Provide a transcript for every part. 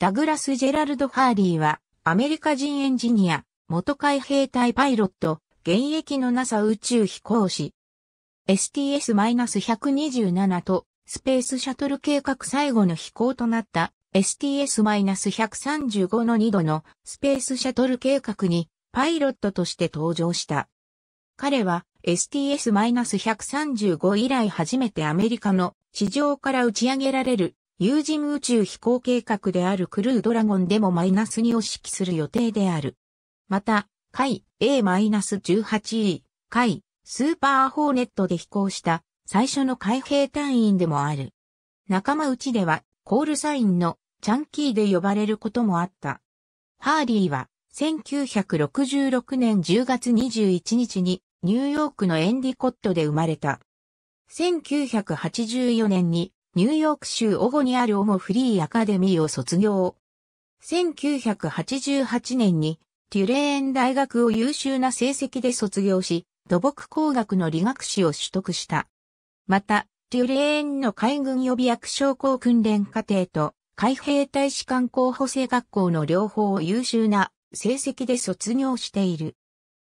ダグラス・ジェラルド・ハーリーは、アメリカ人エンジニア、元海兵隊パイロット、現役の NASA 宇宙飛行士。STS-127 と、スペースシャトル計画最後の飛行となった STS-135 の2度のスペースシャトル計画にパイロットとして登場した。彼は STS-135 以来初めてアメリカの地上から打ち上げられる有人宇宙飛行計画であるクルードラゴンでもマイナス2を指揮する予定である。また、海 A-18E、海スーパーホーネットで飛行した最初の海兵隊員でもある。仲間内ではコールサインのチャンキーで呼ばれることもあった。ハーリーは1966年10月21日にニューヨークのエンディコットで生まれた。1984年にニューヨーク州オゴにあるオゴフリーアカデミーを卒業。1988年にテュレーン大学を優秀な成績で卒業し、土木工学の理学士を取得した。また、テュレーンの海軍予備役将校訓練課程と海兵隊士官候補生学校の両方を優秀な成績で卒業している。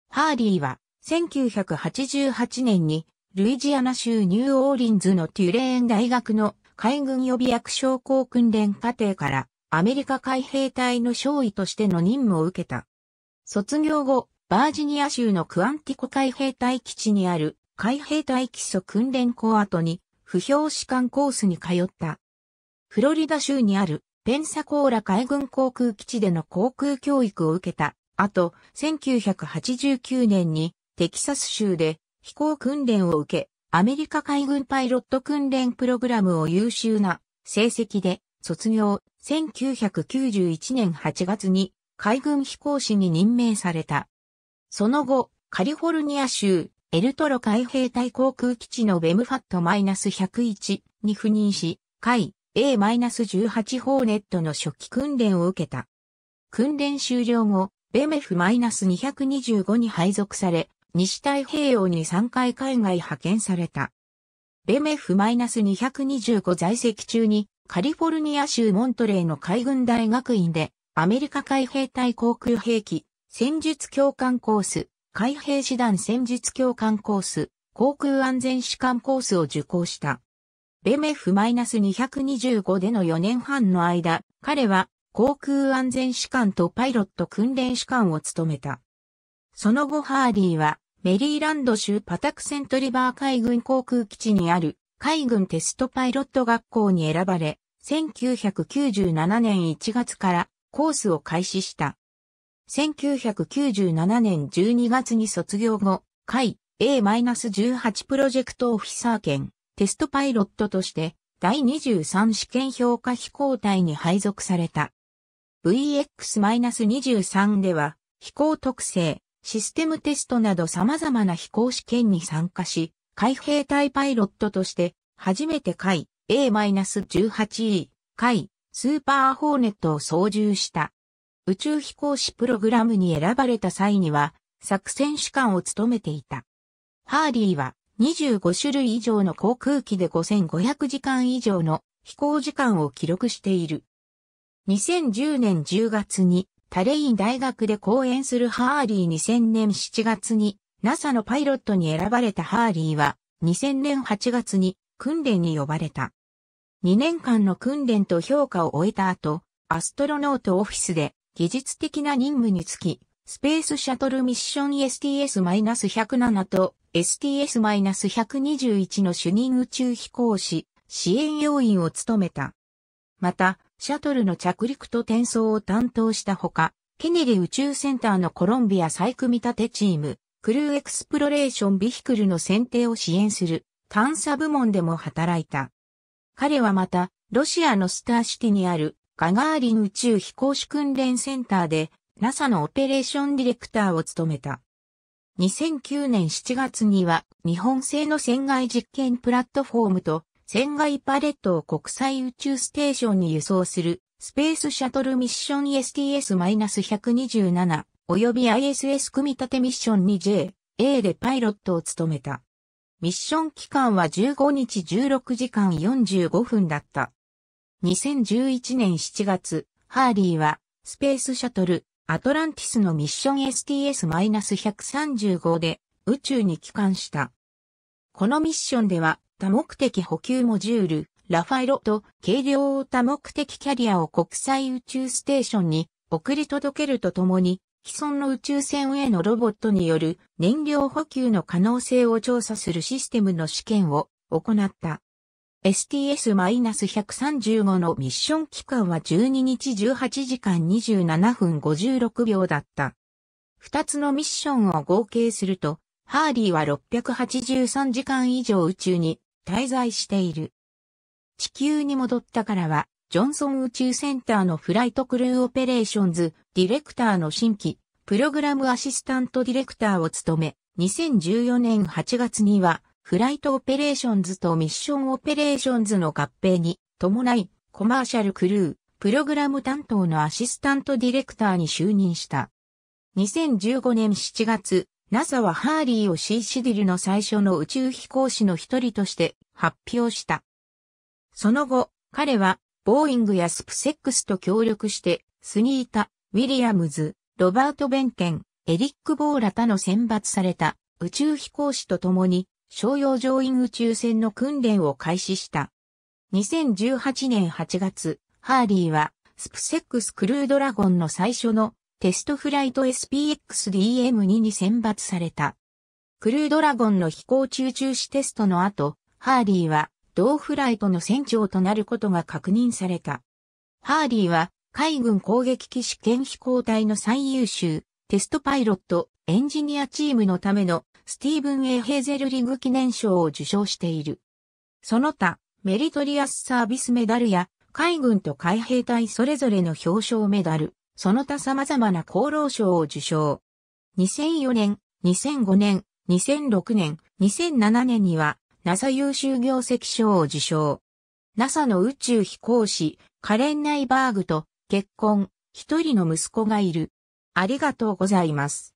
ハーリーは1988年にルイジアナ州ニューオーリンズのテュレーン大学の海軍予備役将校訓練課程からアメリカ海兵隊の少尉としての任務を受けた。卒業後、バージニア州のクアンティコ海兵隊基地にある海兵隊基礎訓練校跡に不評士官コースに通った。フロリダ州にあるペンサコーラ海軍航空基地での航空教育を受けた。あと、1989年にテキサス州で飛行訓練を受け、アメリカ海軍パイロット訓練プログラムを優秀な成績で卒業1991年8月に海軍飛行士に任命された。その後、カリフォルニア州エルトロ海兵隊航空基地のベムファット -101 に赴任し、海 A-18 ホーネットの初期訓練を受けた。訓練終了後、ベメフ -225 に配属され、西太平洋に3回海外派遣された。ベメフ -225 在籍中にカリフォルニア州モントレーの海軍大学院でアメリカ海兵隊航空兵器戦術教官コース、海兵士団戦術教官コース、航空安全士官コースを受講した。ベメフ -225 での4年半の間、彼は航空安全士官とパイロット訓練士官を務めた。その後ハーディは、メリーランド州パタクセントリバー海軍航空基地にある海軍テストパイロット学校に選ばれ、1997年1月からコースを開始した。1997年12月に卒業後、海 A-18 プロジェクトオフィサー兼テストパイロットとして第23試験評価飛行隊に配属された。VX-23 では飛行特性、システムテストなど様々な飛行試験に参加し、海兵隊パイロットとして、初めて海 A-18E、海スーパーホーネットを操縦した。宇宙飛行士プログラムに選ばれた際には、作戦主官を務めていた。ハーリーは25種類以上の航空機で5500時間以上の飛行時間を記録している。2010年10月にタレイン大学で講演するハーリー2000年7月に NASA のパイロットに選ばれたハーリーは2000年8月に訓練に呼ばれた。2年間の訓練と評価を終えた後、アストロノートオフィスで技術的な任務につき、スペースシャトルミッション STS-107 と STS-121 の主任宇宙飛行士、支援要員を務めた。また、シャトルの着陸と転送を担当したほか、ケネディ宇宙センターのコロンビア再組み立てチーム、クルーエクスプロレーションビヒクルの選定を支援する探査部門でも働いた。彼はまた、ロシアのスターシティにあるガガーリン宇宙飛行士訓練センターで NASA のオペレーションディレクターを務めた。2009年7月には日本製の船外実験プラットフォームと船外パレットを国際宇宙ステーションに輸送するスペースシャトルミッション STS-127 及び ISS 組み立てミッション 2J-A でパイロットを務めた。ミッション期間は15日16時間45分だった。2011年7月、ハーリーはスペースシャトルアトランティスのミッション STS-135 で宇宙に帰還した。このミッションでは多目的補給モジュール、ラファイロと軽量多目的キャリアを国際宇宙ステーションに送り届けるとともに、既存の宇宙船へのロボットによる燃料補給の可能性を調査するシステムの試験を行った。STS-135 のミッション期間は12日18時間27分56秒だった。二つのミッションを合計すると、ハーリーは683時間以上宇宙に滞在している。地球に戻ったからは、ジョンソン宇宙センターのフライトクルーオペレーションズディレクターの新規プログラムアシスタントディレクターを務め、2014年8月にはフライトオペレーションズとミッションオペレーションズの合併に伴いコマーシャルクルー、プログラム担当のアシスタントディレクターに就任した。2015年7月、NASA はハーリーを C シディルの最初の宇宙飛行士の一人として発表した。その後、彼は、ボーイングやスプセックスと協力して、スニータ、ウィリアムズ、ロバート・ベンケン、エリック・ボーラ他の選抜された宇宙飛行士と共に、商用乗員宇宙船の訓練を開始した。2018年8月、ハーリーは、スプセックスクルードラゴンの最初のテストフライト SPX-DM2 に選抜された。クルードラゴンの飛行中中止テストの後、ハーリーは同フライトの船長となることが確認された。ハーリーは海軍攻撃機試験飛行隊の最優秀テストパイロットエンジニアチームのためのスティーブン・エヘーゼルリグ記念賞を受賞している。その他、メリトリアスサービスメダルや海軍と海兵隊それぞれの表彰メダル、その他様々な功労賞を受賞。2004年、2005年、2006年、2007年には NASA 優秀業績賞を受賞。NASA の宇宙飛行士、カレン・ナイバーグと結婚、一人の息子がいる。ありがとうございます。